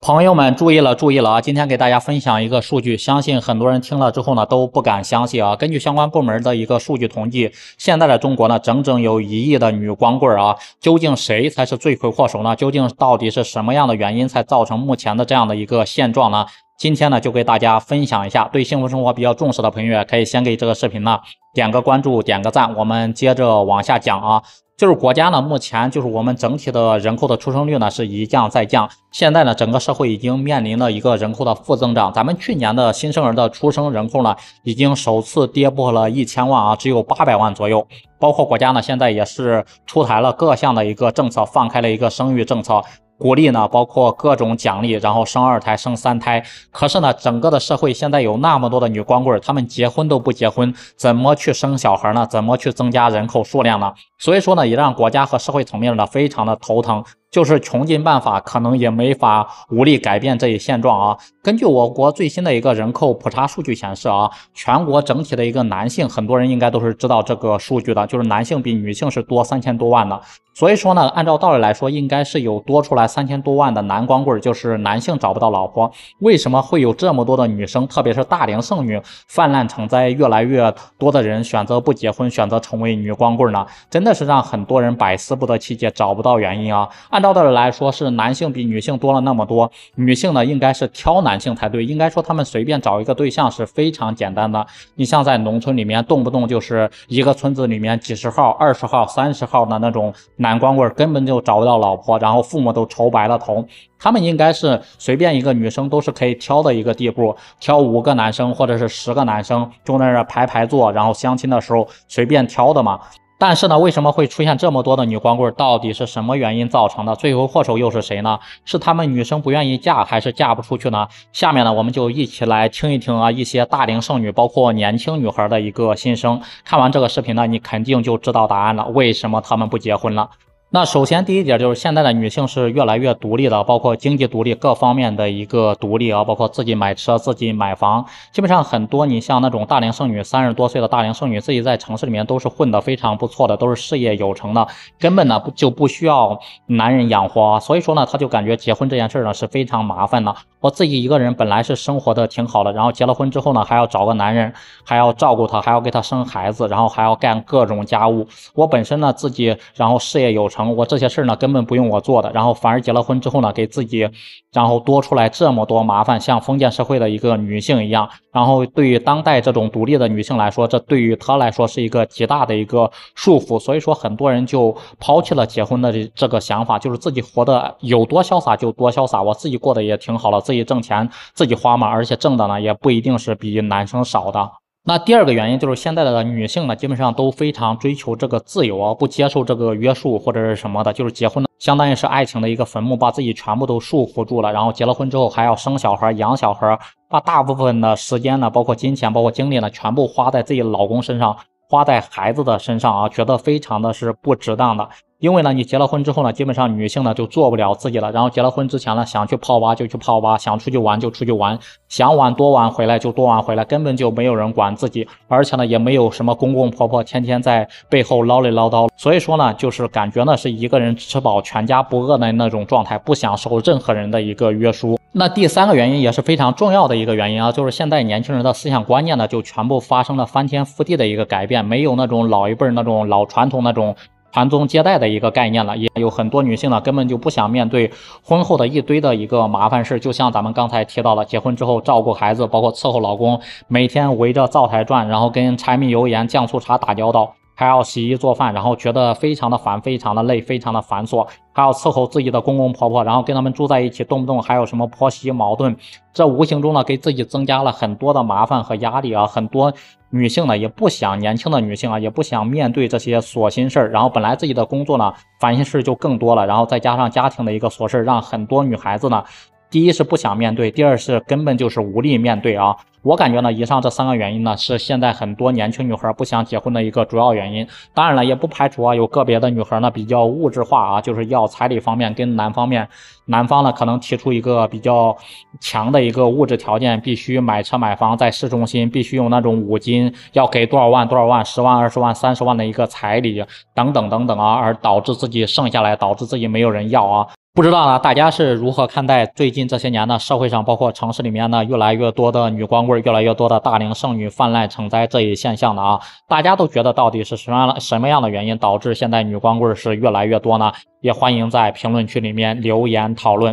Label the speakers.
Speaker 1: 朋友们注意了，注意了啊！今天给大家分享一个数据，相信很多人听了之后呢都不敢相信啊。根据相关部门的一个数据统计，现在的中国呢，整整有一亿的女光棍啊。究竟谁才是罪魁祸首呢？究竟到底是什么样的原因才造成目前的这样的一个现状呢？今天呢，就给大家分享一下，对幸福生活比较重视的朋友，可以先给这个视频呢点个关注、点个赞。我们接着往下讲啊，就是国家呢，目前就是我们整体的人口的出生率呢是一降再降，现在呢，整个社会已经面临了一个人口的负增长。咱们去年的新生儿的出生人口呢，已经首次跌破了一千万啊，只有八百万左右。包括国家呢，现在也是出台了各项的一个政策，放开了一个生育政策。鼓励呢，包括各种奖励，然后生二胎、生三胎。可是呢，整个的社会现在有那么多的女光棍他们结婚都不结婚，怎么去生小孩呢？怎么去增加人口数量呢？所以说呢，也让国家和社会层面呢非常的头疼，就是穷尽办法，可能也没法无力改变这一现状啊。根据我国最新的一个人口普查数据显示啊，全国整体的一个男性，很多人应该都是知道这个数据的，就是男性比女性是多三千多万的。所以说呢，按照道理来说，应该是有多出来三千多万的男光棍，就是男性找不到老婆。为什么会有这么多的女生，特别是大龄剩女泛滥成灾？越来越多的人选择不结婚，选择成为女光棍呢？真的是让很多人百思不得其解，找不到原因啊！按照道理来说，是男性比女性多了那么多，女性呢应该是挑男性才对，应该说他们随便找一个对象是非常简单的。你像在农村里面，动不动就是一个村子里面几十号、二十号、三十号的那种男。男光棍根本就找不到老婆，然后父母都愁白了头。他们应该是随便一个女生都是可以挑的一个地步，挑五个男生或者是十个男生，就在那排排坐，然后相亲的时候随便挑的嘛。但是呢，为什么会出现这么多的女光棍？到底是什么原因造成的？罪魁祸首又是谁呢？是她们女生不愿意嫁，还是嫁不出去呢？下面呢，我们就一起来听一听啊，一些大龄剩女，包括年轻女孩的一个心声。看完这个视频呢，你肯定就知道答案了。为什么她们不结婚了？那首先第一点就是现在的女性是越来越独立了，包括经济独立各方面的一个独立啊，包括自己买车、自己买房，基本上很多你像那种大龄剩女，三十多岁的大龄剩女，自己在城市里面都是混得非常不错的，都是事业有成的，根本呢就不需要男人养活。所以说呢，她就感觉结婚这件事呢是非常麻烦的。我自己一个人本来是生活的挺好的，然后结了婚之后呢，还要找个男人，还要照顾他，还要给他生孩子，然后还要干各种家务。我本身呢自己，然后事业有成。我这些事儿呢，根本不用我做的，然后反而结了婚之后呢，给自己然后多出来这么多麻烦，像封建社会的一个女性一样，然后对于当代这种独立的女性来说，这对于她来说是一个极大的一个束缚，所以说很多人就抛弃了结婚的这个想法，就是自己活得有多潇洒就多潇洒，我自己过得也挺好了，自己挣钱自己花嘛，而且挣的呢也不一定是比男生少的。那第二个原因就是现在的女性呢，基本上都非常追求这个自由啊，不接受这个约束或者是什么的，就是结婚呢，相当于是爱情的一个坟墓，把自己全部都束缚住了。然后结了婚之后还要生小孩、养小孩，把大部分的时间呢，包括金钱、包括精力呢，全部花在自己老公身上，花在孩子的身上啊，觉得非常的是不值当的。因为呢，你结了婚之后呢，基本上女性呢就做不了自己了。然后结了婚之前呢，想去泡吧就去泡吧，想出去玩就出去玩，想晚多晚回来就多晚回来，根本就没有人管自己，而且呢，也没有什么公公婆婆天天在背后唠里唠叨。所以说呢，就是感觉呢是一个人吃饱全家不饿的那种状态，不想受任何人的一个约束。那第三个原因也是非常重要的一个原因啊，就是现在年轻人的思想观念呢就全部发生了翻天覆地的一个改变，没有那种老一辈那种老传统那种。传宗接代的一个概念了，也有很多女性呢，根本就不想面对婚后的一堆的一个麻烦事，就像咱们刚才提到了，结婚之后照顾孩子，包括伺候老公，每天围着灶台转，然后跟柴米油盐酱醋茶打交道。还要洗衣做饭，然后觉得非常的烦，非常的累，非常的繁琐，还要伺候自己的公公婆婆，然后跟他们住在一起，动不动还有什么婆媳矛盾，这无形中呢给自己增加了很多的麻烦和压力啊！很多女性呢也不想年轻的女性啊也不想面对这些琐心事儿，然后本来自己的工作呢烦心事就更多了，然后再加上家庭的一个琐事，让很多女孩子呢。第一是不想面对，第二是根本就是无力面对啊！我感觉呢，以上这三个原因呢，是现在很多年轻女孩不想结婚的一个主要原因。当然了，也不排除啊，有个别的女孩呢比较物质化啊，就是要彩礼方面跟男方面，男方呢可能提出一个比较强的一个物质条件，必须买车买房，在市中心，必须有那种五金，要给多少万多少万，十万、二十万、三十万的一个彩礼，等等等等啊，而导致自己剩下来，导致自己没有人要啊。不知道呢，大家是如何看待最近这些年呢，社会上包括城市里面呢，越来越多的女光棍，越来越多的大龄剩女泛滥成灾这一现象的啊？大家都觉得到底是什么样的什么样的原因导致现在女光棍是越来越多呢？也欢迎在评论区里面留言讨论。